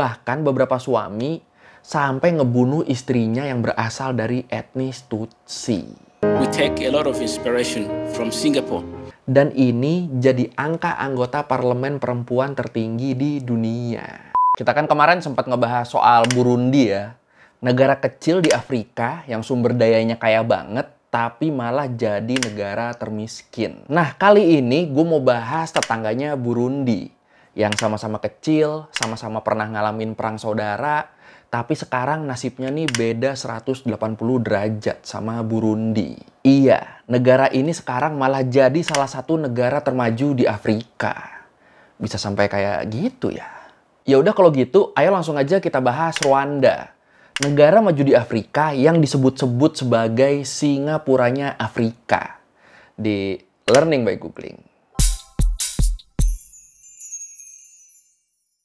Bahkan beberapa suami sampai ngebunuh istrinya yang berasal dari etnis Tutsi. We take a lot of inspiration from Singapore. Dan ini jadi angka anggota parlemen perempuan tertinggi di dunia. Kita kan kemarin sempat ngebahas soal Burundi ya. Negara kecil di Afrika yang sumber dayanya kaya banget, tapi malah jadi negara termiskin. Nah, kali ini gue mau bahas tetangganya Burundi yang sama-sama kecil, sama-sama pernah ngalamin perang saudara, tapi sekarang nasibnya nih beda 180 derajat sama Burundi. Iya, negara ini sekarang malah jadi salah satu negara termaju di Afrika. Bisa sampai kayak gitu ya. Ya udah kalau gitu, ayo langsung aja kita bahas Rwanda. Negara maju di Afrika yang disebut-sebut sebagai Singapuranya Afrika. Di Learning by Googling.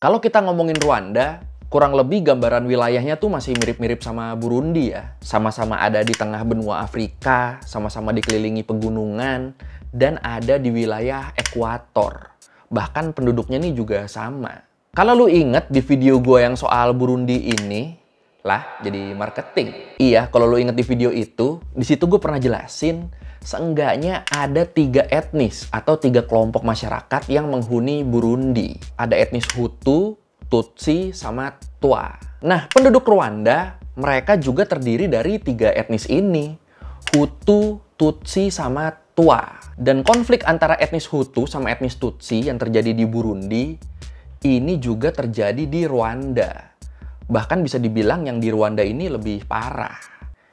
Kalau kita ngomongin Rwanda, kurang lebih gambaran wilayahnya tuh masih mirip-mirip sama Burundi ya. Sama-sama ada di tengah benua Afrika, sama-sama dikelilingi pegunungan, dan ada di wilayah ekuator. Bahkan penduduknya ini juga sama. Kalau lu inget di video gue yang soal Burundi ini, lah jadi marketing. Iya, kalau lo inget di video itu, di situ gue pernah jelasin seenggaknya ada tiga etnis atau tiga kelompok masyarakat yang menghuni Burundi. Ada etnis Hutu, Tutsi, sama Tua. Nah, penduduk Rwanda, mereka juga terdiri dari tiga etnis ini. Hutu, Tutsi, sama Tua. Dan konflik antara etnis Hutu sama etnis Tutsi yang terjadi di Burundi, ini juga terjadi di Rwanda bahkan bisa dibilang yang di Rwanda ini lebih parah.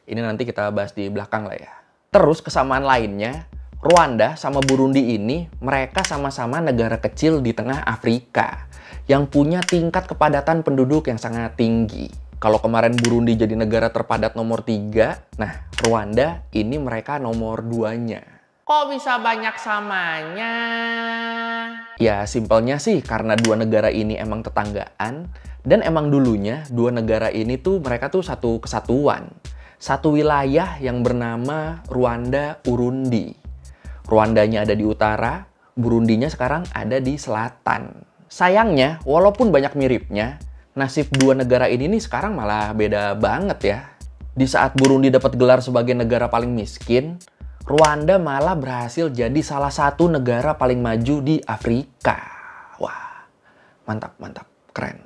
Ini nanti kita bahas di belakang lah ya. Terus kesamaan lainnya, Rwanda sama Burundi ini mereka sama-sama negara kecil di tengah Afrika yang punya tingkat kepadatan penduduk yang sangat tinggi. Kalau kemarin Burundi jadi negara terpadat nomor tiga, nah Rwanda ini mereka nomor duanya. Kok bisa banyak samanya? Ya, simpelnya sih karena dua negara ini emang tetanggaan dan emang dulunya dua negara ini tuh mereka tuh satu kesatuan. Satu wilayah yang bernama Rwanda Urundi. Rwandanya ada di utara, Burundinya sekarang ada di selatan. Sayangnya, walaupun banyak miripnya, nasib dua negara ini nih sekarang malah beda banget ya. Di saat Burundi dapat gelar sebagai negara paling miskin, Rwanda malah berhasil jadi salah satu negara paling maju di Afrika. Wah, mantap, mantap, keren.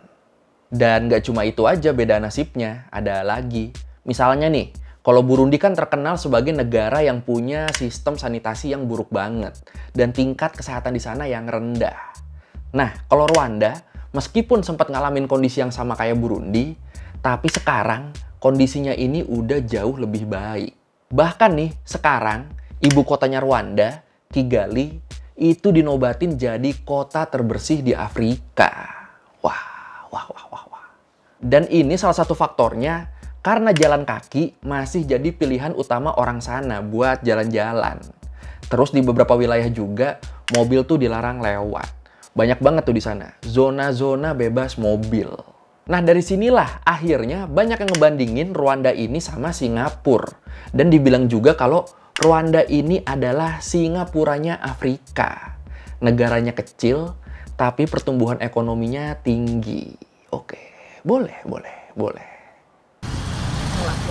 Dan gak cuma itu aja beda nasibnya, ada lagi. Misalnya nih, kalau Burundi kan terkenal sebagai negara yang punya sistem sanitasi yang buruk banget dan tingkat kesehatan di sana yang rendah. Nah, kalau Rwanda, meskipun sempat ngalamin kondisi yang sama kayak Burundi, tapi sekarang kondisinya ini udah jauh lebih baik. Bahkan nih sekarang ibu kotanya Rwanda, Kigali, itu dinobatin jadi kota terbersih di Afrika. Wah, wah, wah, wah, wah. Dan ini salah satu faktornya karena jalan kaki masih jadi pilihan utama orang sana buat jalan-jalan. Terus di beberapa wilayah juga mobil tuh dilarang lewat. Banyak banget tuh di sana zona-zona bebas mobil. Nah dari sinilah akhirnya banyak yang ngebandingin Rwanda ini sama Singapura. Dan dibilang juga kalau Rwanda ini adalah Singapuranya Afrika. Negaranya kecil, tapi pertumbuhan ekonominya tinggi. Oke, boleh, boleh, boleh.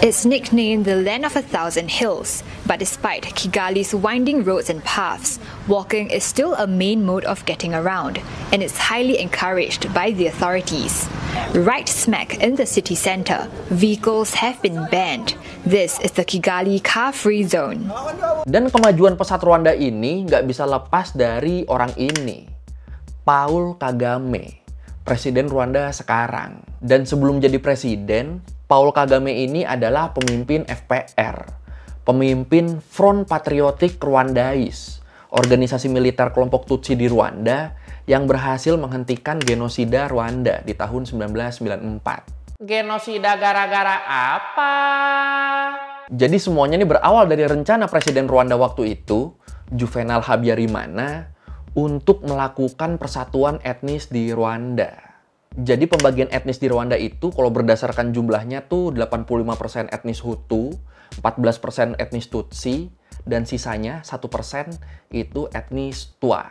It's nicknamed the Land of a Thousand Hills, but despite Kigali's winding roads and paths, walking is still a main mode of getting around, and it's highly encouraged by the authorities. Right smack in the city centre, vehicles have been banned. This is the Kigali car-free zone. Dan kemajuan pesat Rwanda ini nggak bisa lepas dari orang ini, Paul Kagame, Presiden Rwanda sekarang. Dan sebelum jadi presiden, Paul Kagame ini adalah pemimpin FPR, pemimpin Front Patriotik Rwandais, organisasi militer kelompok Tutsi di Rwanda yang berhasil menghentikan genosida Rwanda di tahun 1994. Genosida gara-gara apa? Jadi semuanya ini berawal dari rencana Presiden Rwanda waktu itu, Juvenal Habyarimana, untuk melakukan persatuan etnis di Rwanda. Jadi pembagian etnis di Rwanda itu kalau berdasarkan jumlahnya tuh 85% etnis Hutu, 14% etnis Tutsi, dan sisanya 1% itu etnis Tua.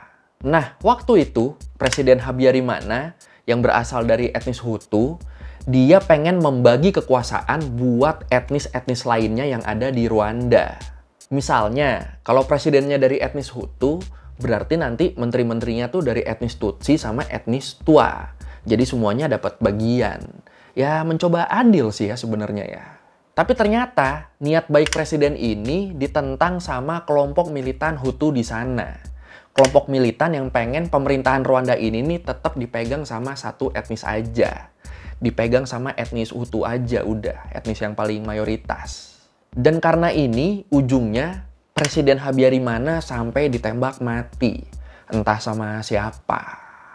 Nah, waktu itu Presiden Habyarimana yang berasal dari etnis Hutu, dia pengen membagi kekuasaan buat etnis-etnis lainnya yang ada di Rwanda. Misalnya, kalau presidennya dari etnis Hutu, berarti nanti menteri-menterinya tuh dari etnis Tutsi sama etnis Tua. Jadi semuanya dapat bagian. Ya mencoba adil sih ya sebenarnya ya. Tapi ternyata niat baik presiden ini ditentang sama kelompok militan Hutu di sana. Kelompok militan yang pengen pemerintahan Rwanda ini nih tetap dipegang sama satu etnis aja. Dipegang sama etnis Hutu aja udah, etnis yang paling mayoritas. Dan karena ini ujungnya Presiden Habyarimana sampai ditembak mati. Entah sama siapa.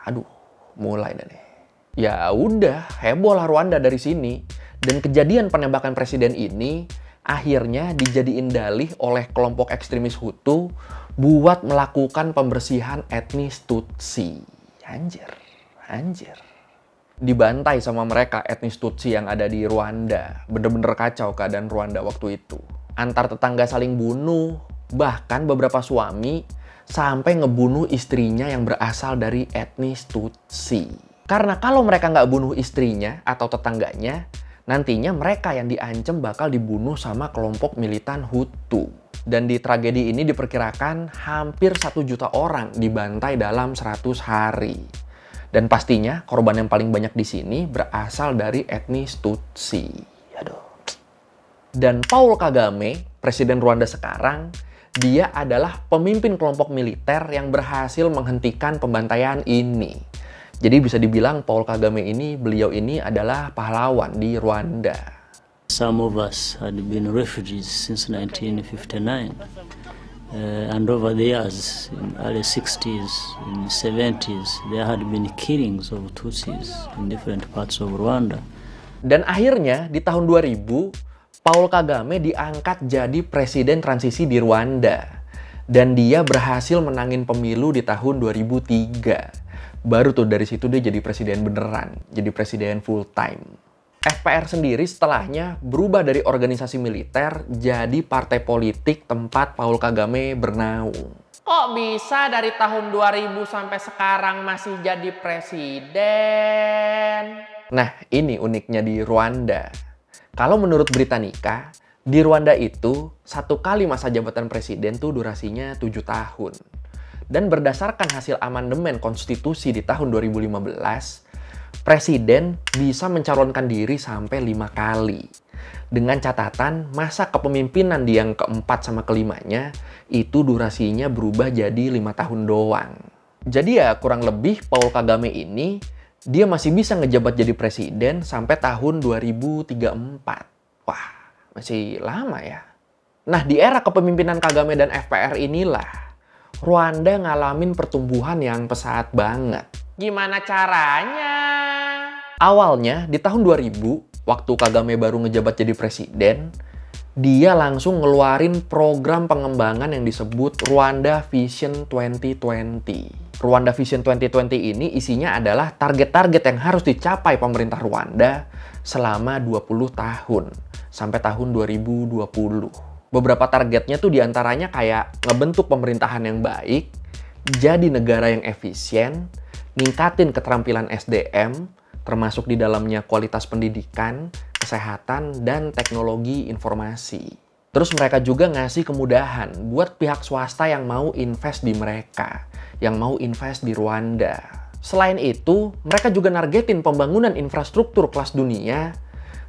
Aduh, mulai deh ya udah heboh lah Rwanda dari sini. Dan kejadian penembakan presiden ini akhirnya dijadiin dalih oleh kelompok ekstremis Hutu buat melakukan pembersihan etnis Tutsi. Anjir, anjir. Dibantai sama mereka etnis Tutsi yang ada di Rwanda. Bener-bener kacau keadaan Rwanda waktu itu. Antar tetangga saling bunuh, bahkan beberapa suami sampai ngebunuh istrinya yang berasal dari etnis Tutsi. Karena kalau mereka nggak bunuh istrinya atau tetangganya, nantinya mereka yang diancam bakal dibunuh sama kelompok militan Hutu. Dan di tragedi ini diperkirakan hampir satu juta orang dibantai dalam 100 hari. Dan pastinya korban yang paling banyak di sini berasal dari etnis Tutsi. Aduh. Dan Paul Kagame, presiden Rwanda sekarang, dia adalah pemimpin kelompok militer yang berhasil menghentikan pembantaian ini. Jadi bisa dibilang Paul Kagame ini, beliau ini adalah pahlawan di Rwanda. Some of us had been refugees since 1959. Uh, and over the years, in early 60s, in 70s, there had been killings of Tutsis in different parts of Rwanda. Dan akhirnya di tahun 2000, Paul Kagame diangkat jadi presiden transisi di Rwanda. Dan dia berhasil menangin pemilu di tahun 2003 baru tuh dari situ dia jadi presiden beneran, jadi presiden full time. FPR sendiri setelahnya berubah dari organisasi militer jadi partai politik tempat Paul Kagame bernaung. Kok bisa dari tahun 2000 sampai sekarang masih jadi presiden? Nah, ini uniknya di Rwanda. Kalau menurut Britannica, di Rwanda itu satu kali masa jabatan presiden tuh durasinya 7 tahun. Dan berdasarkan hasil amandemen konstitusi di tahun 2015, presiden bisa mencalonkan diri sampai lima kali. Dengan catatan, masa kepemimpinan di yang keempat sama kelimanya itu durasinya berubah jadi lima tahun doang. Jadi ya kurang lebih Paul Kagame ini dia masih bisa ngejabat jadi presiden sampai tahun 2034. Wah, masih lama ya. Nah, di era kepemimpinan Kagame dan FPR inilah Rwanda ngalamin pertumbuhan yang pesat banget. Gimana caranya? Awalnya di tahun 2000, waktu Kagame baru ngejabat jadi presiden, dia langsung ngeluarin program pengembangan yang disebut Rwanda Vision 2020. Rwanda Vision 2020 ini isinya adalah target-target yang harus dicapai pemerintah Rwanda selama 20 tahun sampai tahun 2020 beberapa targetnya tuh diantaranya kayak ngebentuk pemerintahan yang baik, jadi negara yang efisien, ningkatin keterampilan SDM, termasuk di dalamnya kualitas pendidikan, kesehatan, dan teknologi informasi. Terus mereka juga ngasih kemudahan buat pihak swasta yang mau invest di mereka, yang mau invest di Rwanda. Selain itu, mereka juga nargetin pembangunan infrastruktur kelas dunia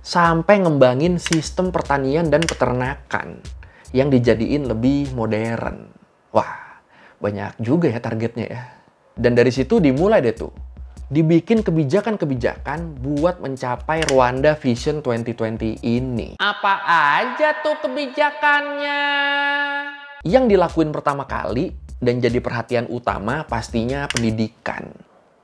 sampai ngembangin sistem pertanian dan peternakan yang dijadiin lebih modern. Wah, banyak juga ya targetnya ya. Dan dari situ dimulai deh tuh. Dibikin kebijakan-kebijakan buat mencapai Rwanda Vision 2020 ini. Apa aja tuh kebijakannya? Yang dilakuin pertama kali dan jadi perhatian utama pastinya pendidikan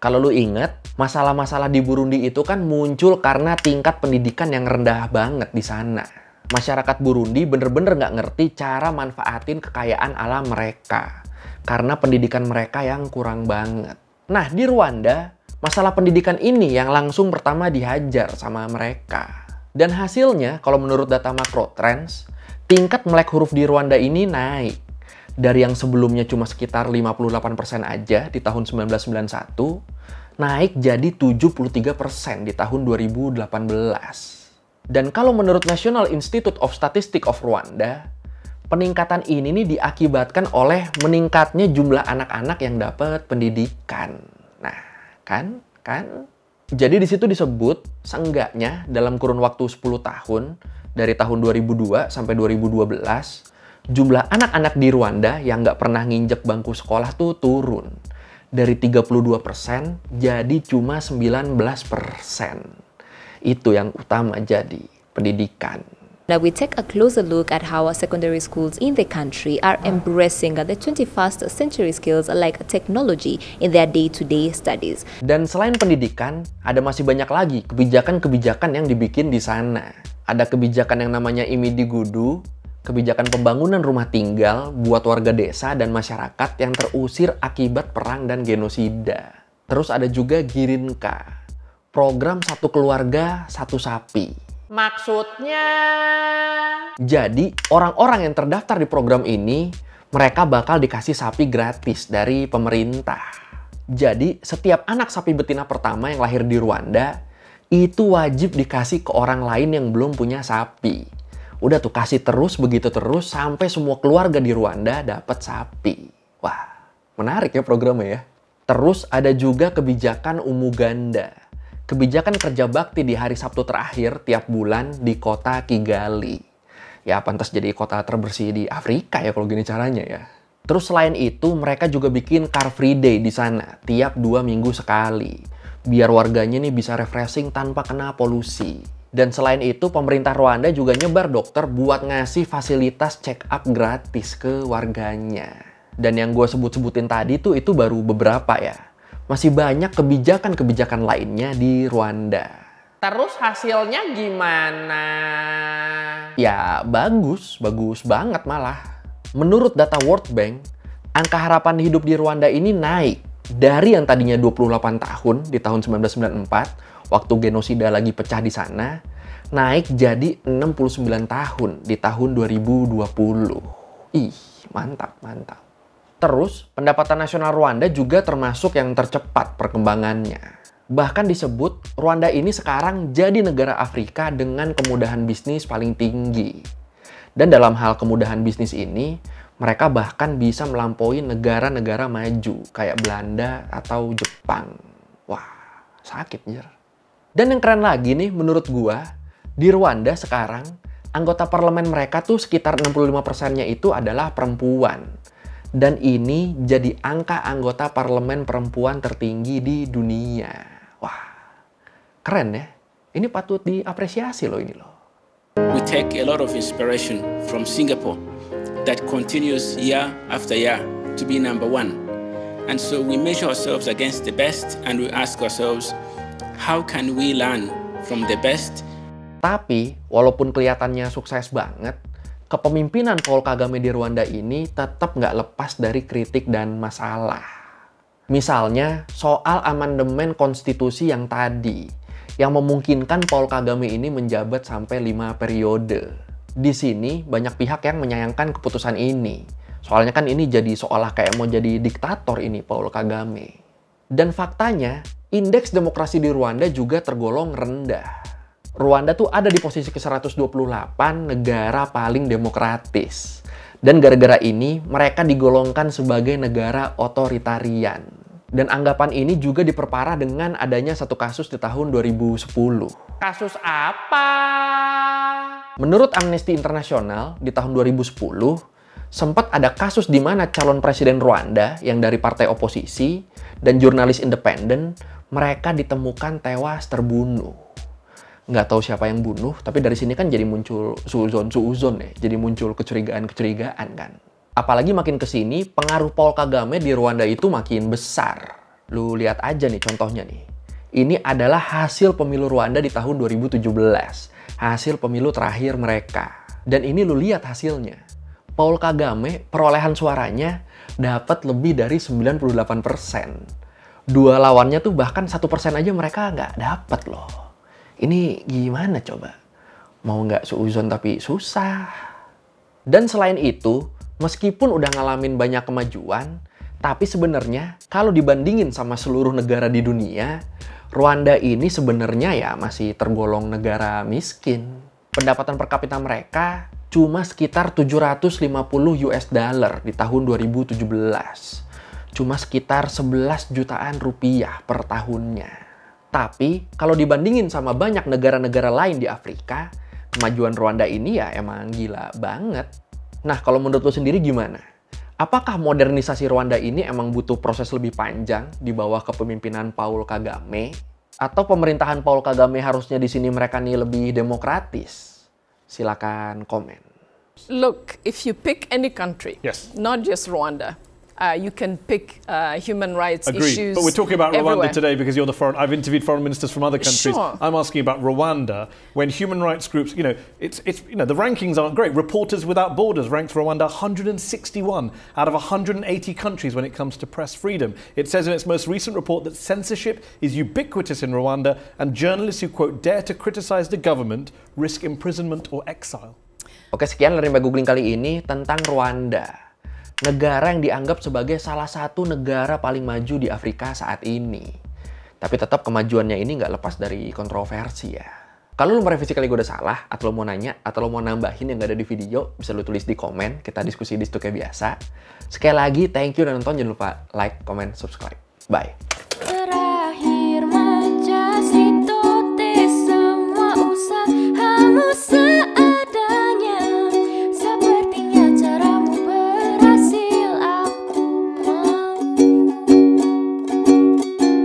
kalau lu inget, masalah-masalah di Burundi itu kan muncul karena tingkat pendidikan yang rendah banget di sana. Masyarakat Burundi bener-bener nggak ngerti cara manfaatin kekayaan alam mereka. Karena pendidikan mereka yang kurang banget. Nah, di Rwanda, masalah pendidikan ini yang langsung pertama dihajar sama mereka. Dan hasilnya, kalau menurut data makro trends tingkat melek huruf di Rwanda ini naik dari yang sebelumnya cuma sekitar 58% aja di tahun 1991 naik jadi 73% di tahun 2018. Dan kalau menurut National Institute of Statistics of Rwanda, peningkatan ini nih diakibatkan oleh meningkatnya jumlah anak-anak yang dapat pendidikan. Nah, kan? Kan? Jadi di situ disebut seenggaknya dalam kurun waktu 10 tahun dari tahun 2002 sampai 2012 jumlah anak-anak di Rwanda yang nggak pernah nginjek bangku sekolah tuh turun dari 32% jadi cuma 19%. Itu yang utama jadi pendidikan. Now we take a closer look at how secondary schools in the country are embracing the 21st century skills like technology in their day-to-day -day studies. Dan selain pendidikan, ada masih banyak lagi kebijakan-kebijakan yang dibikin di sana. Ada kebijakan yang namanya imidigudu kebijakan pembangunan rumah tinggal buat warga desa dan masyarakat yang terusir akibat perang dan genosida. Terus ada juga Girinka, program satu keluarga satu sapi. Maksudnya? Jadi, orang-orang yang terdaftar di program ini, mereka bakal dikasih sapi gratis dari pemerintah. Jadi, setiap anak sapi betina pertama yang lahir di Rwanda, itu wajib dikasih ke orang lain yang belum punya sapi Udah tuh kasih terus begitu terus sampai semua keluarga di Rwanda dapat sapi. Wah, menarik ya programnya ya. Terus ada juga kebijakan Umuganda. Kebijakan kerja bakti di hari Sabtu terakhir tiap bulan di kota Kigali. Ya, pantas jadi kota terbersih di Afrika ya kalau gini caranya ya. Terus selain itu, mereka juga bikin Car Free Day di sana tiap dua minggu sekali. Biar warganya nih bisa refreshing tanpa kena polusi. Dan selain itu, pemerintah Rwanda juga nyebar dokter buat ngasih fasilitas check up gratis ke warganya. Dan yang gue sebut-sebutin tadi tuh itu baru beberapa ya. Masih banyak kebijakan-kebijakan lainnya di Rwanda. Terus hasilnya gimana? Ya bagus, bagus banget malah. Menurut data World Bank, angka harapan hidup di Rwanda ini naik dari yang tadinya 28 tahun di tahun 1994 waktu genosida lagi pecah di sana, naik jadi 69 tahun di tahun 2020. Ih, mantap, mantap. Terus, pendapatan nasional Rwanda juga termasuk yang tercepat perkembangannya. Bahkan disebut, Rwanda ini sekarang jadi negara Afrika dengan kemudahan bisnis paling tinggi. Dan dalam hal kemudahan bisnis ini, mereka bahkan bisa melampaui negara-negara maju kayak Belanda atau Jepang. Wah, sakit dan yang keren lagi nih menurut gua, di Rwanda sekarang anggota parlemen mereka tuh sekitar 65%-nya itu adalah perempuan. Dan ini jadi angka anggota parlemen perempuan tertinggi di dunia. Wah, keren ya. Ini patut diapresiasi loh ini loh. We take a lot of inspiration from Singapore that continues year after year to be number one. And so we measure ourselves against the best and we ask ourselves, how can we learn from the best? Tapi, walaupun kelihatannya sukses banget, kepemimpinan Paul Kagame di Rwanda ini tetap nggak lepas dari kritik dan masalah. Misalnya, soal amandemen konstitusi yang tadi, yang memungkinkan Paul Kagame ini menjabat sampai lima periode. Di sini, banyak pihak yang menyayangkan keputusan ini. Soalnya kan ini jadi seolah kayak mau jadi diktator ini Paul Kagame. Dan faktanya, Indeks demokrasi di Rwanda juga tergolong rendah. Rwanda tuh ada di posisi ke-128 negara paling demokratis. Dan gara-gara ini, mereka digolongkan sebagai negara otoritarian. Dan anggapan ini juga diperparah dengan adanya satu kasus di tahun 2010. Kasus apa? Menurut Amnesty International, di tahun 2010, sempat ada kasus di mana calon presiden Rwanda yang dari partai oposisi dan jurnalis independen mereka ditemukan tewas terbunuh. Nggak tahu siapa yang bunuh, tapi dari sini kan jadi muncul suzon-suzon ya, jadi muncul kecurigaan-kecurigaan kan. Apalagi makin ke sini, pengaruh Paul Kagame di Rwanda itu makin besar. Lu lihat aja nih contohnya nih. Ini adalah hasil pemilu Rwanda di tahun 2017. Hasil pemilu terakhir mereka. Dan ini lu lihat hasilnya Paul Kagame perolehan suaranya dapat lebih dari 98%. Dua lawannya tuh bahkan satu persen aja mereka nggak dapat loh. Ini gimana coba? Mau nggak suuzon tapi susah. Dan selain itu, meskipun udah ngalamin banyak kemajuan, tapi sebenarnya kalau dibandingin sama seluruh negara di dunia, Rwanda ini sebenarnya ya masih tergolong negara miskin. Pendapatan per kapita mereka cuma sekitar 750 US dollar di tahun 2017. Cuma sekitar 11 jutaan rupiah per tahunnya. Tapi kalau dibandingin sama banyak negara-negara lain di Afrika, kemajuan Rwanda ini ya emang gila banget. Nah, kalau menurut lo sendiri gimana? Apakah modernisasi Rwanda ini emang butuh proses lebih panjang di bawah kepemimpinan Paul Kagame? Atau pemerintahan Paul Kagame harusnya di sini mereka nih lebih demokratis? Silakan komen. Look, if you pick any country, yes. not just Rwanda, uh, you can pick uh, human rights Agreed. issues. But we're talking about everywhere. Rwanda today because you're the foreign. I've interviewed foreign ministers from other countries. Sure. I'm asking about Rwanda when human rights groups. You know, it's it's you know the rankings aren't great. Reporters Without Borders ranks Rwanda 161 out of 180 countries when it comes to press freedom. It says in its most recent report that censorship is ubiquitous in Rwanda and journalists who quote dare to criticize the government risk imprisonment or exile. Oke, sekian dari Mbak Googling kali ini tentang Rwanda. negara yang dianggap sebagai salah satu negara paling maju di Afrika saat ini. Tapi tetap kemajuannya ini nggak lepas dari kontroversi ya. Kalau lo merevisi kali gue udah salah, atau lo mau nanya, atau lo mau nambahin yang gak ada di video, bisa lo tulis di komen, kita diskusi di situ kayak biasa. Sekali lagi, thank you dan nonton, jangan lupa like, comment, subscribe. Bye. Terakhir